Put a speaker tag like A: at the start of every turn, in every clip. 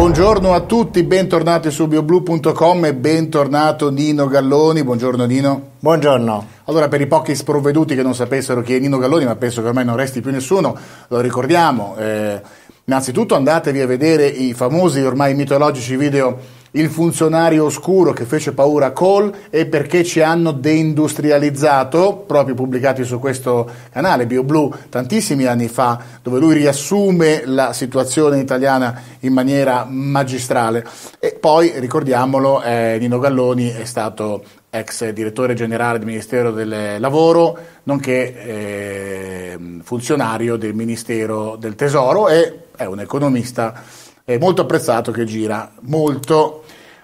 A: Buongiorno a tutti, bentornati su bioblu.com e bentornato Nino Galloni. Buongiorno Nino. Buongiorno. Allora, per i pochi sprovveduti che non sapessero chi è Nino Galloni, ma penso che ormai non resti più nessuno, lo ricordiamo. Eh, innanzitutto andatevi a vedere i famosi ormai mitologici video il funzionario oscuro che fece paura a Cole e perché ci hanno deindustrializzato, proprio pubblicati su questo canale BioBlue tantissimi anni fa, dove lui riassume la situazione italiana in maniera magistrale. E poi, ricordiamolo, eh, Nino Galloni è stato ex direttore generale del Ministero del Lavoro, nonché eh, funzionario del Ministero del Tesoro e è un economista eh, molto apprezzato che gira molto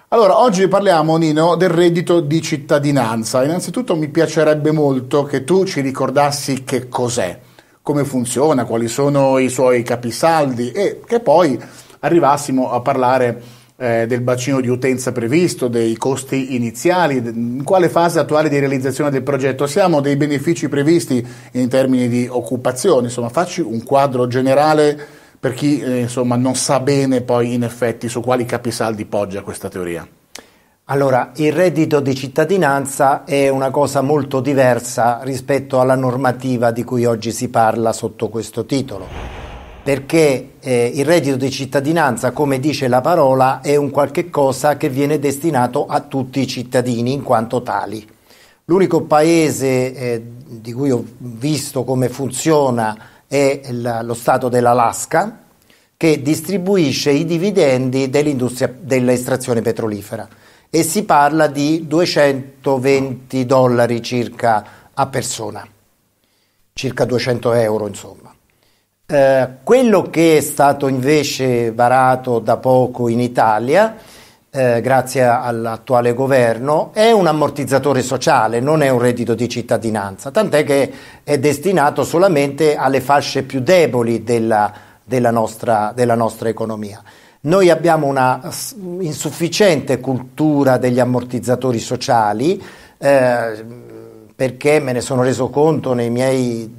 A: allora, oggi parliamo, Nino, del reddito di cittadinanza. Innanzitutto mi piacerebbe molto che tu ci ricordassi che cos'è, come funziona, quali sono i suoi capisaldi e che poi arrivassimo a parlare eh, del bacino di utenza previsto, dei costi iniziali, in quale fase attuale di realizzazione del progetto siamo, dei benefici previsti in termini di occupazione. Insomma, facci un quadro generale per chi eh, insomma, non sa bene poi in effetti su quali capisaldi poggia questa teoria. Allora, il reddito di
B: cittadinanza è una cosa molto diversa rispetto alla normativa di cui oggi si parla sotto questo titolo, perché eh, il reddito di cittadinanza, come dice la parola, è un qualche cosa che viene destinato a tutti i cittadini in quanto tali. L'unico paese eh, di cui ho visto come funziona è il, lo Stato dell'Alaska che distribuisce i dividendi dell'industria dell'estrazione petrolifera e si parla di 220 dollari circa a persona, circa 200 euro insomma. Eh, quello che è stato invece varato da poco in Italia eh, grazie all'attuale governo, è un ammortizzatore sociale, non è un reddito di cittadinanza, tant'è che è destinato solamente alle fasce più deboli della, della, nostra, della nostra economia. Noi abbiamo una insufficiente cultura degli ammortizzatori sociali, eh, perché me ne sono reso conto nei miei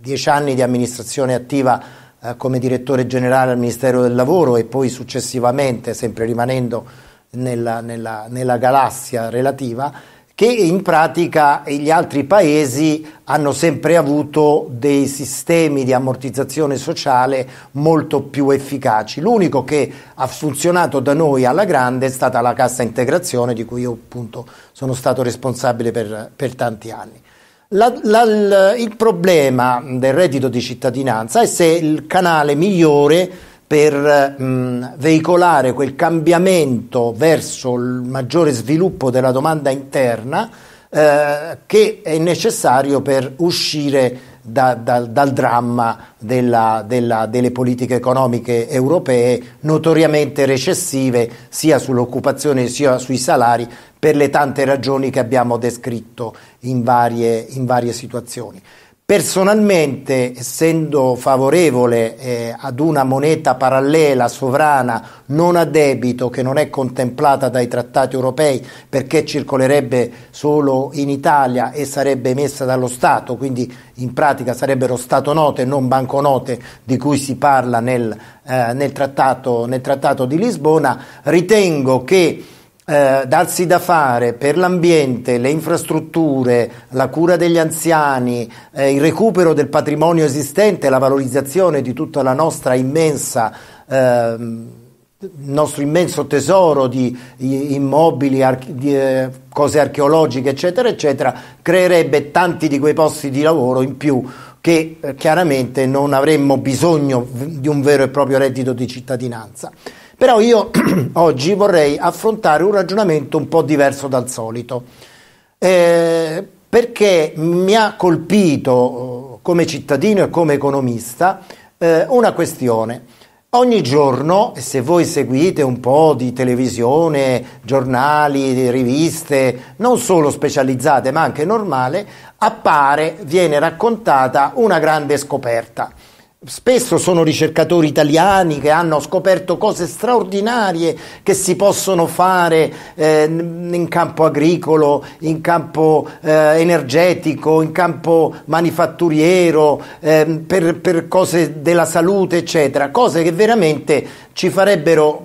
B: dieci anni di amministrazione attiva eh, come direttore generale al Ministero del Lavoro e poi successivamente, sempre rimanendo nella, nella, nella galassia relativa, che in pratica gli altri paesi hanno sempre avuto dei sistemi di ammortizzazione sociale molto più efficaci. L'unico che ha funzionato da noi alla grande è stata la cassa integrazione di cui io appunto sono stato responsabile per, per tanti anni. La, la, il problema del reddito di cittadinanza è se il canale migliore per mh, mm, veicolare quel cambiamento verso il maggiore sviluppo della domanda interna eh, che è necessario per uscire da, da, dal dramma della, della, delle politiche economiche europee notoriamente recessive sia sull'occupazione sia sui salari per le tante ragioni che abbiamo descritto in varie, in varie situazioni. Personalmente, essendo favorevole eh, ad una moneta parallela, sovrana, non a debito, che non è contemplata dai trattati europei perché circolerebbe solo in Italia e sarebbe emessa dallo Stato, quindi in pratica sarebbero Stato note, e non banconote di cui si parla nel, eh, nel, trattato, nel trattato, di Lisbona, ritengo che eh, darsi da fare per l'ambiente, le infrastrutture, la cura degli anziani, eh, il recupero del patrimonio esistente, la valorizzazione di tutta la nostra immensa eh, nostro immenso tesoro di immobili, di, eh, cose archeologiche, eccetera, eccetera, creerebbe tanti di quei posti di lavoro in più che eh, chiaramente non avremmo bisogno di un vero e proprio reddito di cittadinanza. Però io oggi vorrei affrontare un ragionamento un po' diverso dal solito, eh, perché mi ha colpito eh, come cittadino e come economista eh, una questione. Ogni giorno, se voi seguite un po' di televisione, giornali, riviste, non solo specializzate ma anche normale, appare, viene raccontata una grande scoperta. Spesso sono ricercatori italiani che hanno scoperto cose straordinarie che si possono fare eh, in campo agricolo, in campo eh, energetico, in campo manifatturiero, eh, per, per cose della salute, eccetera, cose che veramente ci farebbero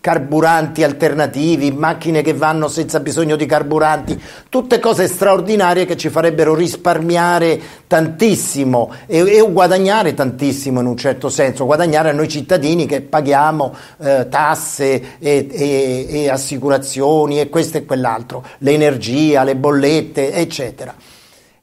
B: carburanti alternativi, macchine che vanno senza bisogno di carburanti, tutte cose straordinarie che ci farebbero risparmiare tantissimo e, e guadagnare tantissimo in un certo senso, guadagnare a noi cittadini che paghiamo eh, tasse e, e, e assicurazioni e questo e quell'altro, l'energia, le bollette, eccetera.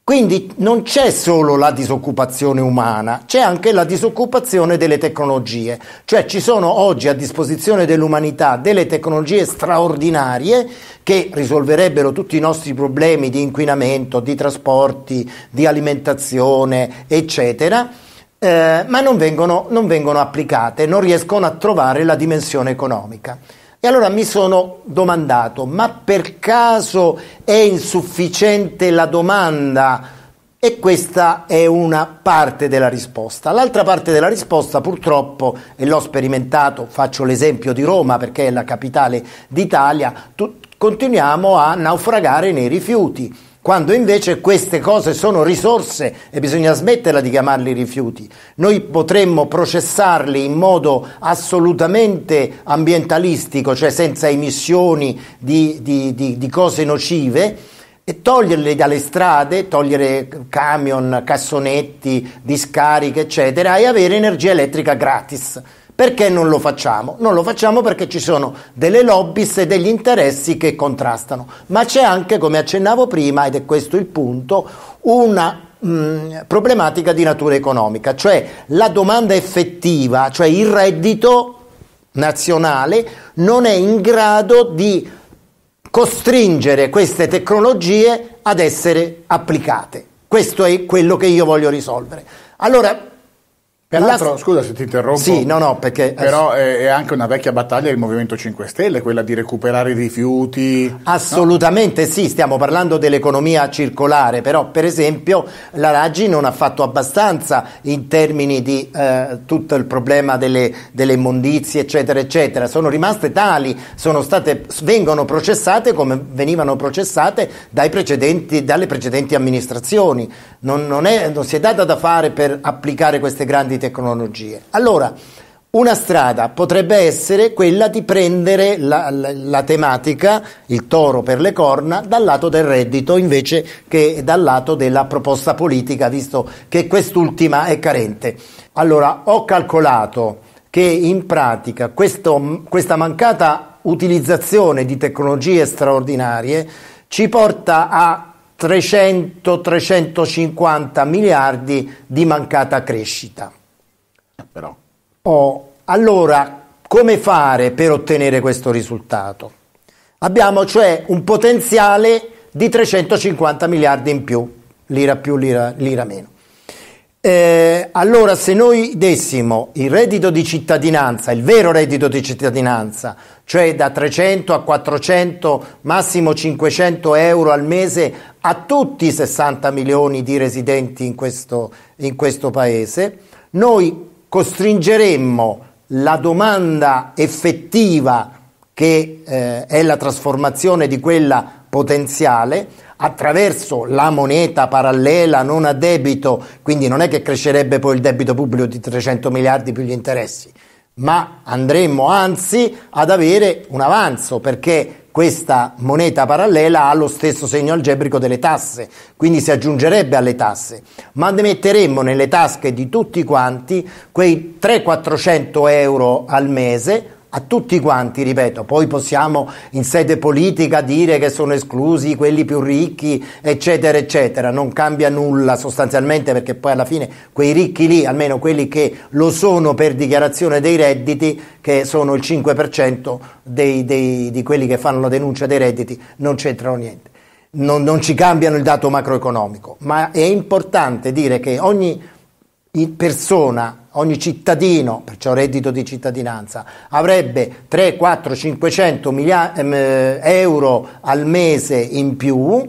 B: Quindi non c'è solo la disoccupazione umana, c'è anche la disoccupazione delle tecnologie, cioè ci sono oggi a disposizione dell'umanità delle tecnologie straordinarie che risolverebbero tutti i nostri problemi di inquinamento, di trasporti, di alimentazione, eccetera, eh, ma non vengono, non vengono applicate, non riescono a trovare la dimensione economica. E allora mi sono domandato, ma per caso è insufficiente la domanda? E questa è una parte della risposta. L'altra parte della risposta purtroppo, e l'ho sperimentato, faccio l'esempio di Roma perché è la capitale d'Italia, continuiamo a naufragare nei rifiuti quando invece queste cose sono risorse e bisogna smetterla di chiamarli rifiuti. Noi potremmo processarli in modo assolutamente ambientalistico, cioè senza emissioni di, di, di, di cose nocive e toglierle dalle strade, togliere camion, cassonetti, discariche, eccetera, e avere energia elettrica gratis. Perché non lo facciamo? Non lo facciamo perché ci sono delle lobbies e degli interessi che contrastano, ma c'è anche, come accennavo prima, ed è questo il punto, una mh, mm, problematica di natura economica, cioè la domanda effettiva, cioè il reddito nazionale non è in grado di costringere queste tecnologie ad essere applicate. Questo è quello che io voglio risolvere. Allora, Peraltro, la... scusa se ti interrompo. Sì, no, no, perché... Però
A: è, eh, è, anche una vecchia battaglia del Movimento 5 Stelle, quella di recuperare i rifiuti. Assolutamente no? sì, stiamo
B: parlando dell'economia circolare, però per esempio la Raggi non ha fatto abbastanza in termini di eh, tutto il problema delle, delle, immondizie, eccetera, eccetera. Sono rimaste tali, sono state, vengono processate come venivano processate precedenti, dalle precedenti amministrazioni. Non, non, è, non si è data da fare per applicare queste grandi principali tecnologie. Allora, una strada potrebbe essere quella di prendere la, la, la, tematica, il toro per le corna, dal lato del reddito invece che dal lato della proposta politica, visto che quest'ultima è carente. Allora, ho calcolato che in pratica questo, questa mancata utilizzazione di tecnologie straordinarie ci porta a 300-350 miliardi di mancata crescita però. Oh, allora, come fare per ottenere questo risultato? Abbiamo cioè un potenziale di 350 miliardi in più, lira più, lira, lira meno. Eh, allora, se noi dessimo il reddito di cittadinanza, il vero reddito di cittadinanza, cioè da 300 a 400, massimo 500 euro al mese a tutti i 60 milioni di residenti in questo, in questo paese, noi costringeremmo la domanda effettiva che eh, è la trasformazione di quella potenziale attraverso la moneta parallela non a debito, quindi non è che crescerebbe poi il debito pubblico di 300 miliardi più gli interessi, ma andremmo anzi ad avere un avanzo perché questa moneta parallela ha lo stesso segno algebrico delle tasse, quindi si aggiungerebbe alle tasse, ma ne metteremmo nelle tasche di tutti quanti quei 300-400 euro al mese a tutti quanti, ripeto, poi possiamo in sede politica dire che sono esclusi quelli più ricchi, eccetera, eccetera, non cambia nulla sostanzialmente perché poi alla fine quei ricchi lì, almeno quelli che lo sono per dichiarazione dei redditi, che sono il 5% dei, dei, di quelli che fanno la denuncia dei redditi, non c'entrano niente, non, non ci cambiano il dato macroeconomico, ma è importante dire che ogni persona, ogni cittadino, perciò reddito di cittadinanza, avrebbe 3, 4, 500 milia- ehm, eh, euro al mese in più,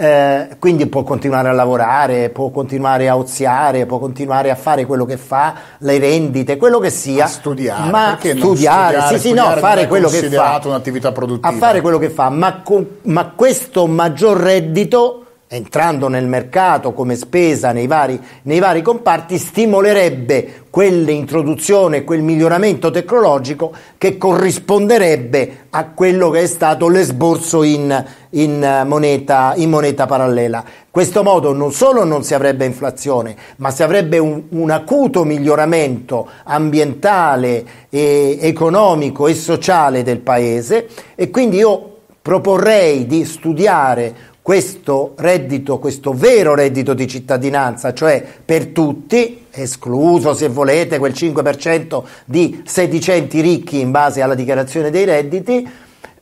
B: eh, quindi può continuare a lavorare, può continuare a oziare, può continuare a fare quello che fa, le rendite, quello che sia. A studiare, ma studiare, studiare, sì, sì, studiare fare quello che fa.
A: un'attività produttiva. A fare quello
B: che fa, ma, con, ma questo maggior reddito entrando nel mercato come spesa nei vari, nei vari comparti, stimolerebbe quell'introduzione, quel miglioramento tecnologico che corrisponderebbe a quello che è stato l'esborso in, in, eh, moneta, in moneta, parallela. In questo modo non solo non si avrebbe inflazione, ma si avrebbe un, un acuto miglioramento ambientale, e economico e sociale del Paese e quindi io proporrei di studiare questo reddito, questo vero reddito di cittadinanza, cioè per tutti, escluso se volete quel 5% di sedicenti ricchi in base alla dichiarazione dei redditi,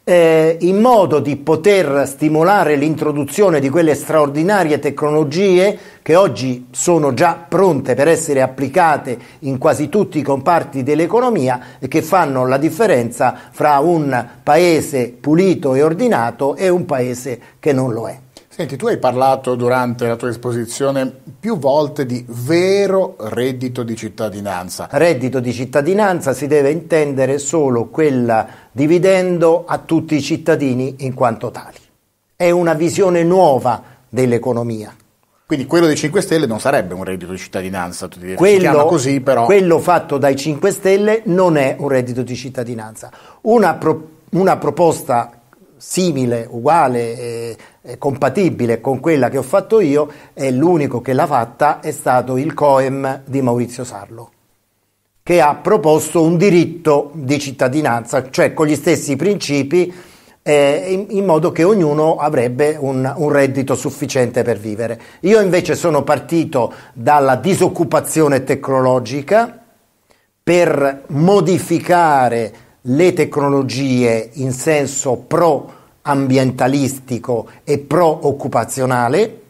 B: eh, in modo di poter stimolare l'introduzione di quelle straordinarie tecnologie che oggi sono già pronte per essere applicate in quasi tutti i comparti dell'economia e che fanno la differenza fra un paese pulito e ordinato e un paese che non lo è.
A: Senti, tu hai parlato durante la tua esposizione più volte di vero reddito di cittadinanza. Reddito di cittadinanza si deve intendere solo
B: quel dividendo a tutti i cittadini in quanto tali. È una visione nuova dell'economia.
A: Quindi quello dei 5 Stelle non sarebbe un reddito di cittadinanza, tu quello, si chiama così però. Quello
B: fatto dai 5 Stelle non è un reddito di cittadinanza. Una, pro, una proposta simile, uguale... Eh, compatibile con quella che ho fatto io e l'unico che l'ha fatta è stato il COEM di Maurizio Sarlo che ha proposto un diritto di cittadinanza, cioè con gli stessi principi, eh, in, in, modo che ognuno avrebbe un, un, reddito sufficiente per vivere. Io invece sono partito dalla disoccupazione tecnologica per modificare le tecnologie in senso pro ambientalistico e pro-occupazionale,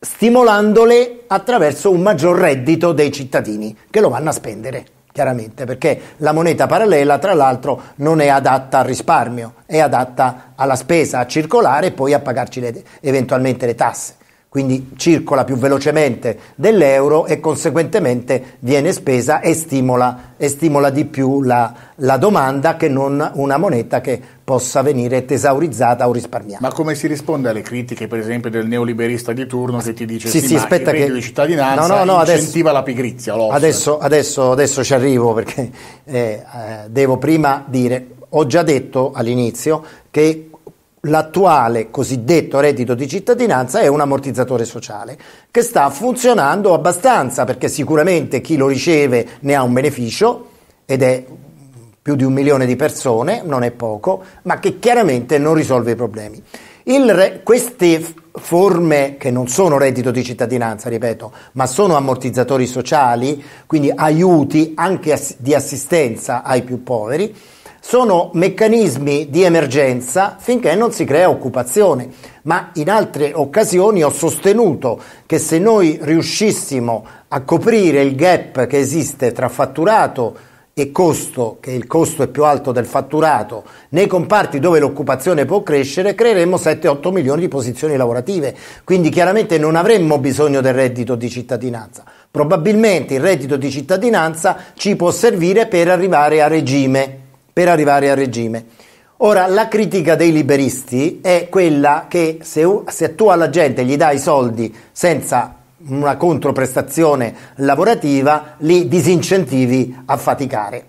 B: stimolandole attraverso un maggior reddito dei cittadini che lo vanno a spendere, chiaramente, perché la moneta parallela, tra l'altro, non è adatta al risparmio, è adatta alla spesa, a circolare e poi a pagarci le, eventualmente le tasse quindi circola più velocemente dell'euro e conseguentemente viene spesa e stimola, e stimola di più la, la, domanda che non una moneta che possa venire tesaurizzata o risparmiata. Ma
A: come si risponde alle critiche per esempio del neoliberista di turno che ti dice sì, sì, sì aspetta che... di cittadinanza no, no, no, incentiva adesso, la pigrizia? Adesso,
B: adesso, adesso, ci arrivo perché eh, eh, devo prima dire, ho già detto all'inizio che l'attuale cosiddetto reddito di cittadinanza è un ammortizzatore sociale che sta funzionando abbastanza perché sicuramente chi lo riceve ne ha un beneficio ed è più di un milione di persone, non è poco, ma che chiaramente non risolve i problemi. Re, queste forme che non sono reddito di cittadinanza, ripeto, ma sono ammortizzatori sociali, quindi aiuti anche ass- di assistenza ai più poveri, sono meccanismi di emergenza finché non si crea occupazione, ma in altre occasioni ho sostenuto che se noi riuscissimo a coprire il gap che esiste tra fatturato e costo, che il costo è più alto del fatturato, nei comparti dove l'occupazione può crescere, creeremmo 7-8 milioni di posizioni lavorative. Quindi chiaramente non avremmo bisogno del reddito di cittadinanza. Probabilmente il reddito di cittadinanza ci può servire per arrivare a regime per arrivare a regime. Ora, la critica dei liberisti è quella che se, se tu alla gente gli dai i soldi senza una controprestazione lavorativa, li disincentivi a faticare.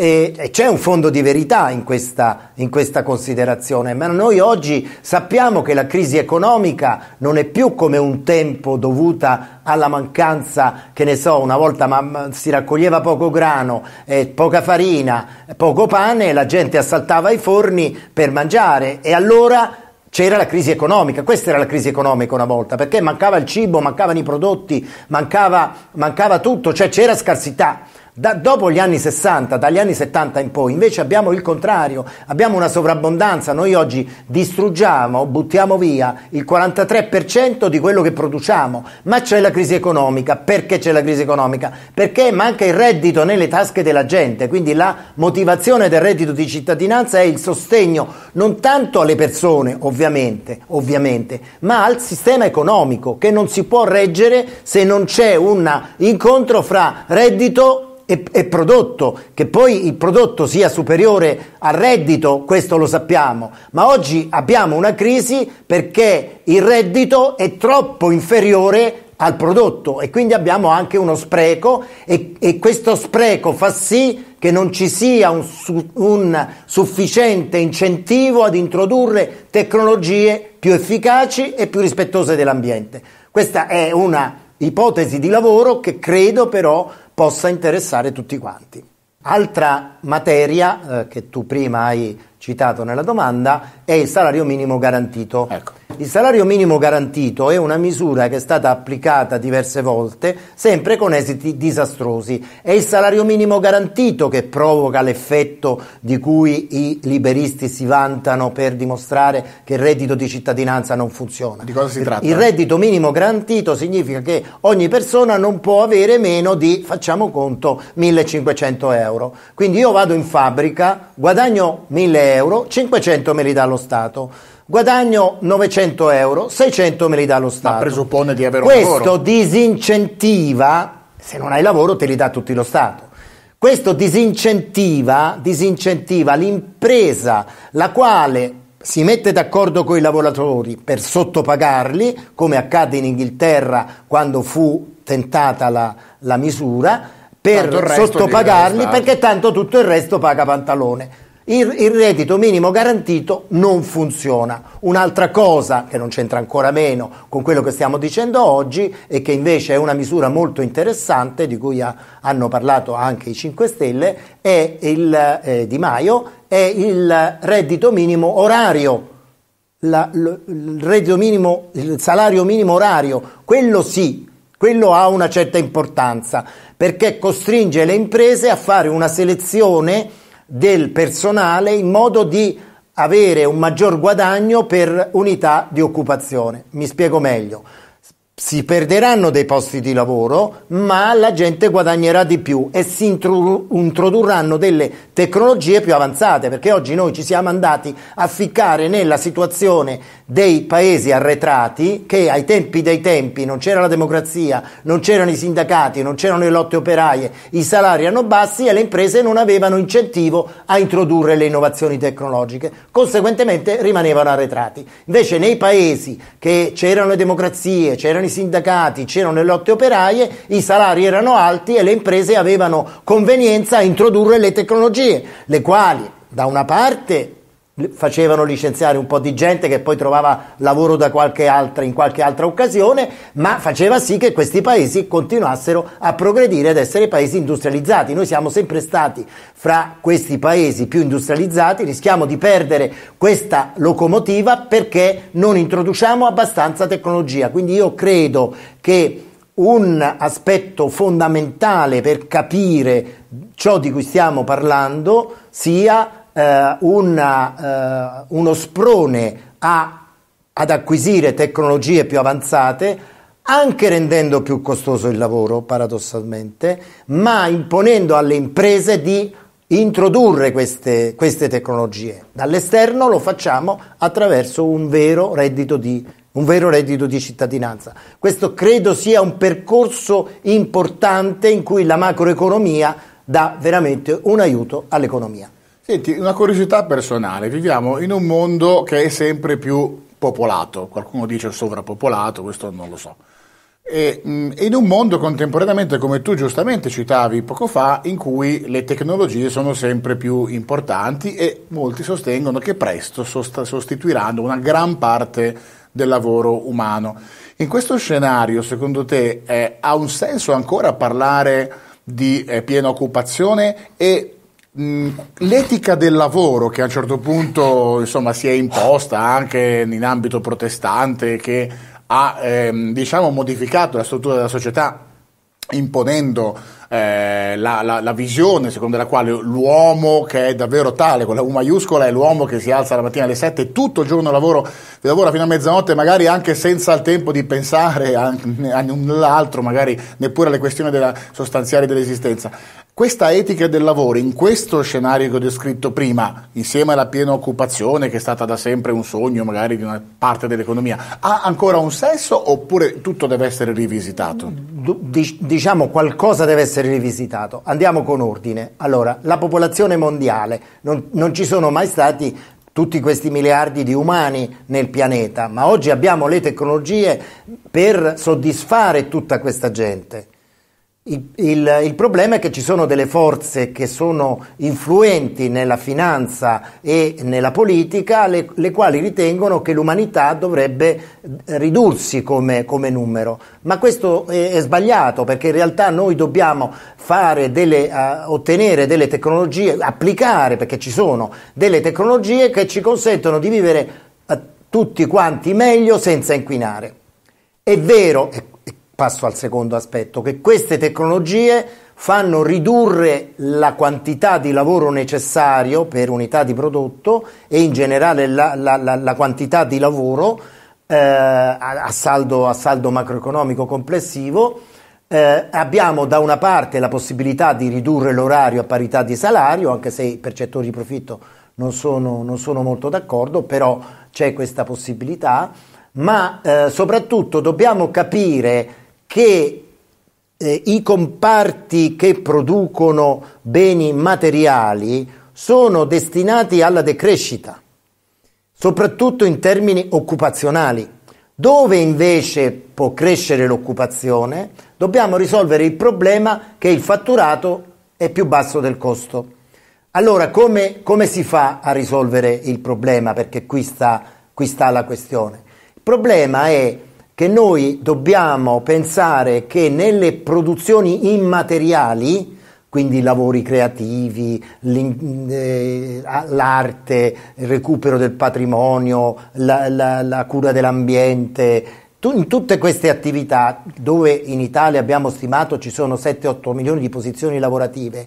B: E, e c'è un fondo di verità in questa, in questa considerazione, ma noi oggi sappiamo che la crisi economica non è più come un tempo dovuta alla mancanza, che ne so, una volta ma, si raccoglieva poco grano, eh, poca farina, poco pane, e la gente assaltava i forni per mangiare e allora c'era la crisi economica, questa era la crisi economica una volta, perché mancava il cibo, mancavano i prodotti, mancava, mancava tutto, cioè c'era scarsità. Da, dopo gli anni 60, dagli anni 70 in poi, invece abbiamo il contrario, abbiamo una sovrabbondanza, noi oggi distruggiamo, buttiamo via il 43% di quello che produciamo, ma c'è la crisi economica, perché c'è la crisi economica? Perché manca il reddito nelle tasche della gente, quindi la motivazione del reddito di cittadinanza è il sostegno non tanto alle persone, ovviamente, ovviamente ma al sistema economico che non si può reggere se non c'è un incontro fra reddito e, e prodotto, che poi il prodotto sia superiore al reddito, questo lo sappiamo, ma oggi abbiamo una crisi perché il reddito è troppo inferiore al prodotto e quindi abbiamo anche uno spreco e, e, questo spreco fa sì che non ci sia un, un sufficiente incentivo ad introdurre tecnologie più efficaci e più rispettose dell'ambiente. Questa è una ipotesi di lavoro che credo però possa interessare tutti quanti. Altra materia eh, che tu prima hai citato nella domanda è il salario minimo garantito. Ecco. Il salario minimo garantito è una misura che è stata applicata diverse volte, sempre con esiti disastrosi. È il salario minimo garantito che provoca l'effetto di cui i liberisti si vantano per dimostrare che il reddito di cittadinanza non funziona. Di cosa si tratta? Il reddito minimo garantito significa che ogni persona non può avere meno di, facciamo conto, 1500 euro. Quindi io io vado in fabbrica, guadagno 1000 euro, 500 me li dà lo Stato. Guadagno 900 euro, 600 me li dà lo Stato. Ma presuppone di avere un Questo lavoro. Questo disincentiva, se non hai lavoro te li dà tutti lo Stato. Questo disincentiva, disincentiva, l'impresa la quale si mette d'accordo con i lavoratori per sottopagarli, come accadde in Inghilterra quando fu tentata la, la misura, per sottopagarli perché tanto tutto il resto paga pantalone. Il, il, reddito minimo garantito non funziona. Un'altra cosa che non c'entra ancora meno con quello che stiamo dicendo oggi e che invece è una misura molto interessante di cui ha, hanno parlato anche i 5 Stelle è il eh, Di Maio, è il reddito minimo orario. La, l, il, minimo, il salario minimo orario, quello sì quello ha una certa importanza perché costringe le imprese a fare una selezione del personale in modo di avere un maggior guadagno per unità di occupazione. Mi spiego meglio si perderanno dei posti di lavoro, ma la gente guadagnerà di più e si introdurranno delle tecnologie più avanzate, perché oggi noi ci siamo andati a ficcare nella situazione dei paesi arretrati che ai tempi dei tempi non c'era la democrazia, non c'erano i sindacati, non c'erano le lotte operaie, i salari erano bassi e le imprese non avevano incentivo a introdurre le innovazioni tecnologiche, conseguentemente rimanevano arretrati. Invece nei paesi che c'erano le democrazie, c'erano i i sindacati, c'erano le lotte operaie, i salari erano alti e le imprese avevano convenienza a introdurre le tecnologie, le quali da una parte facevano licenziare un po' di gente che poi trovava lavoro da qualche altra, in qualche altra occasione, ma faceva sì che questi paesi continuassero a progredire ed essere paesi industrializzati. Noi siamo sempre stati fra questi paesi più industrializzati, rischiamo di perdere questa locomotiva perché non introduciamo abbastanza tecnologia. Quindi io credo che un aspetto fondamentale per capire ciò di cui stiamo parlando sia eh, una, eh, uno sprone a, ad acquisire tecnologie più avanzate, anche rendendo più costoso il lavoro, paradossalmente, ma imponendo alle imprese di introdurre queste, queste tecnologie. Dall'esterno lo facciamo attraverso un vero reddito di un vero reddito di cittadinanza. Questo credo sia un percorso
A: importante in cui la macroeconomia dà veramente un aiuto all'economia. Senti, una curiosità personale, viviamo in un mondo che è sempre più popolato, qualcuno dice sovrappopolato, questo non lo so. E, mh, mm, in un mondo contemporaneamente, come tu giustamente citavi poco fa, in cui le tecnologie sono sempre più importanti e molti sostengono che presto sost- sostituiranno una gran parte del lavoro umano. In questo scenario, secondo te, eh, ha un senso ancora parlare di eh, piena occupazione e L'etica del lavoro che a un certo punto insomma, si è imposta anche in ambito protestante, che ha ehm, diciamo, modificato la struttura della società imponendo eh, la, la, la, visione secondo la quale l'uomo che è davvero tale, con la U maiuscola, è l'uomo che si alza la mattina alle 7 tutto il giorno lavoro, lavora fino a mezzanotte, magari anche senza il tempo di pensare a, a null'altro, magari neppure alle questioni della, sostanziali dell'esistenza. Questa etica del lavoro, in questo scenario che ho descritto prima, insieme alla piena occupazione, che è stata da sempre un sogno magari di una parte dell'economia, ha ancora un senso oppure tutto deve essere rivisitato? diciamo
B: qualcosa deve essere rivisitato. Andiamo con ordine. Allora, la popolazione mondiale, non, non ci sono mai stati tutti questi miliardi di umani nel pianeta, ma oggi abbiamo le tecnologie per soddisfare tutta questa gente. Il, il, il, problema è che ci sono delle forze che sono influenti nella finanza e nella politica, le, le quali ritengono che l'umanità dovrebbe ridursi come, come numero. Ma questo è, è, sbagliato perché in realtà noi dobbiamo delle, uh, ottenere delle tecnologie, applicare, perché ci sono, delle tecnologie che ci consentono di vivere uh, tutti quanti meglio senza inquinare. È vero, passo al secondo aspetto, che queste tecnologie fanno ridurre la quantità di lavoro necessario per unità di prodotto e in generale la, la, la, la quantità di lavoro eh, a, a, saldo, a, saldo, macroeconomico complessivo. Eh, abbiamo da una parte la possibilità di ridurre l'orario a parità di salario, anche se i percettori di profitto non sono, non sono molto d'accordo, però c'è questa possibilità, ma eh, soprattutto dobbiamo capire che eh, i comparti che producono beni materiali sono destinati alla decrescita, soprattutto in termini occupazionali. Dove invece può crescere l'occupazione, dobbiamo risolvere il problema che il fatturato è più basso del costo. Allora, come, come si fa a risolvere il problema? Perché qui sta, qui sta la questione. Il problema è che noi dobbiamo pensare che nelle produzioni immateriali, quindi lavori creativi, eh, l'arte, il recupero del patrimonio, la, la, la cura dell'ambiente, in tutte queste attività, dove in Italia abbiamo stimato ci sono 7-8 milioni di posizioni lavorative,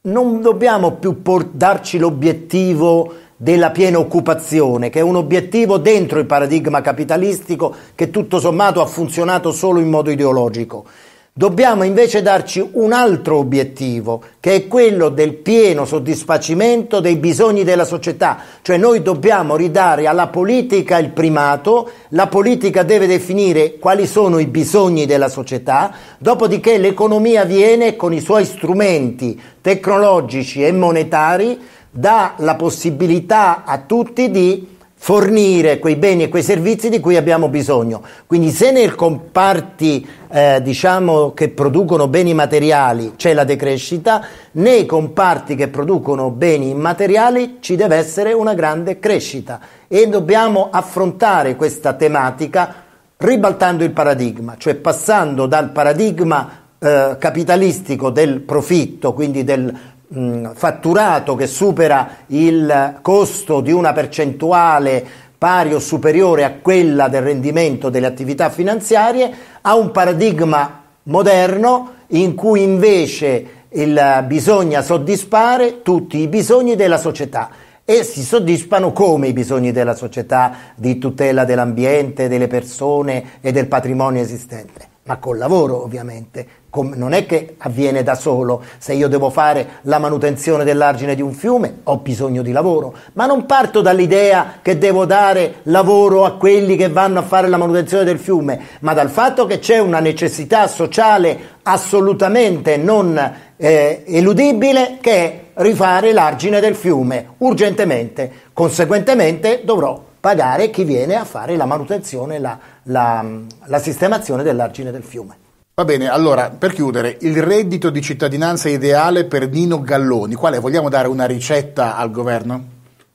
B: non dobbiamo più darci l'obiettivo della piena occupazione, che è un obiettivo dentro il paradigma capitalistico che tutto sommato ha funzionato solo in modo ideologico. Dobbiamo invece darci un altro obiettivo, che è quello del pieno soddisfacimento dei bisogni della società, cioè noi dobbiamo ridare alla politica il primato, la politica deve definire quali sono i bisogni della società, dopodiché l'economia viene con i suoi strumenti tecnologici e monetari dà la possibilità a tutti di fornire quei beni e quei servizi di cui abbiamo bisogno. Quindi se nei comparti eh, diciamo, che producono beni materiali c'è la decrescita, nei comparti che producono beni immateriali ci deve essere una grande crescita e dobbiamo affrontare questa tematica ribaltando il paradigma, cioè passando dal paradigma eh, capitalistico del profitto, quindi del mh, mm, fatturato che supera il costo di una percentuale pari o superiore a quella del rendimento delle attività finanziarie, a un paradigma moderno in cui invece il, bisogna soddisfare tutti i bisogni della società e si soddisfano come i bisogni della società di tutela dell'ambiente, delle persone e del patrimonio esistente, ma col lavoro ovviamente, non è che avviene da solo, se io devo fare la manutenzione dell'argine di un fiume ho bisogno di lavoro, ma non parto dall'idea che devo dare lavoro a quelli che vanno a fare la manutenzione del fiume, ma dal fatto che c'è una necessità sociale assolutamente non eh, eludibile che è rifare l'argine del fiume urgentemente, conseguentemente dovrò pagare chi viene a fare la manutenzione, la, la, la sistemazione dell'argine del fiume.
A: Va bene, allora per chiudere, il reddito di cittadinanza ideale per Nino Galloni, quale vogliamo dare una ricetta al governo?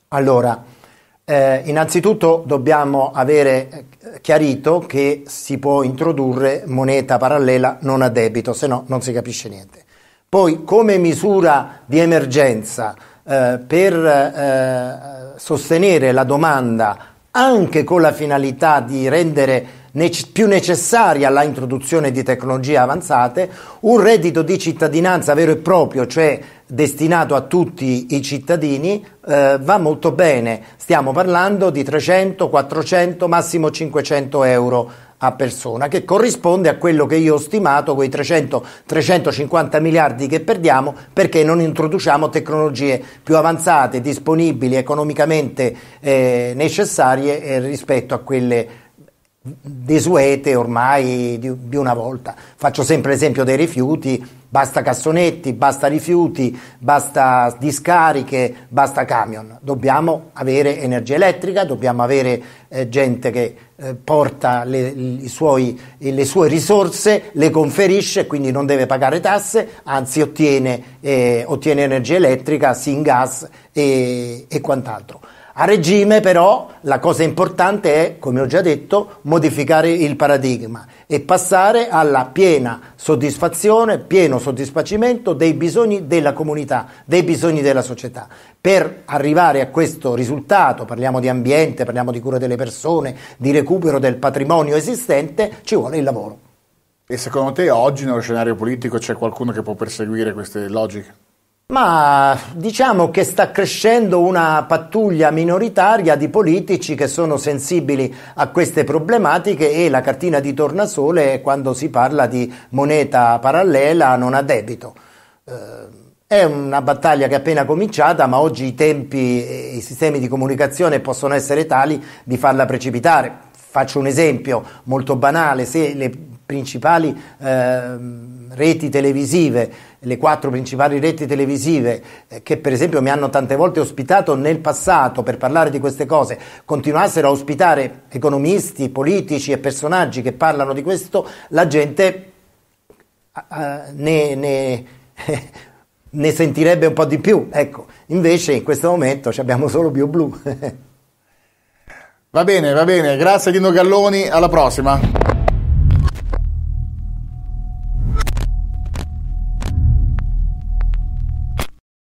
A: Allora, eh, innanzitutto dobbiamo avere eh,
B: chiarito che si può introdurre moneta parallela non a debito, se no non si capisce niente. Poi come misura di emergenza eh, per eh, sostenere la domanda anche con la finalità di rendere nec- più necessaria all'introduzione di tecnologie avanzate, un reddito di cittadinanza vero e proprio, cioè destinato a tutti i cittadini, eh, va molto bene. Stiamo parlando di 300, 400, massimo 500 euro a persona, che corrisponde a quello che io ho stimato, quei 300-350 miliardi che perdiamo perché non introduciamo tecnologie più avanzate, disponibili, economicamente eh, necessarie eh, rispetto a quelle desuete ormai di, di, una volta. Faccio sempre l'esempio dei rifiuti, basta cassonetti, basta rifiuti, basta discariche, basta camion. Dobbiamo avere energia elettrica, dobbiamo avere eh, gente che eh, porta le, suoi, le, sue risorse, le conferisce, quindi non deve pagare tasse, anzi ottiene, eh, ottiene energia elettrica, sin gas e, e quant'altro. A regime però la cosa importante è, come ho già detto, modificare il paradigma e passare alla piena soddisfazione, pieno soddisfacimento dei bisogni della comunità, dei bisogni della società. Per arrivare a questo risultato, parliamo di ambiente, parliamo di cura delle persone, di recupero
A: del patrimonio esistente, ci vuole il lavoro. E secondo te oggi nello scenario politico c'è qualcuno che può perseguire queste logiche?
B: Ma diciamo che sta crescendo una pattuglia minoritaria di politici che sono sensibili a queste problematiche e la cartina di tornasole è quando si parla di moneta parallela non a debito. Eh, è una battaglia che è appena cominciata, ma oggi i tempi e i sistemi di comunicazione possono essere tali di farla precipitare. Faccio un esempio molto banale, se le principali eh, reti televisive, le quattro principali reti televisive eh, che per esempio mi hanno tante volte ospitato nel passato per parlare di queste cose, continuassero a ospitare economisti, politici e personaggi che parlano di questo, la gente eh, ne, ne, ne, sentirebbe un po' di più. Ecco, invece in questo
A: momento abbiamo solo Bio Blu. va bene, va bene, grazie Dino Galloni, alla prossima.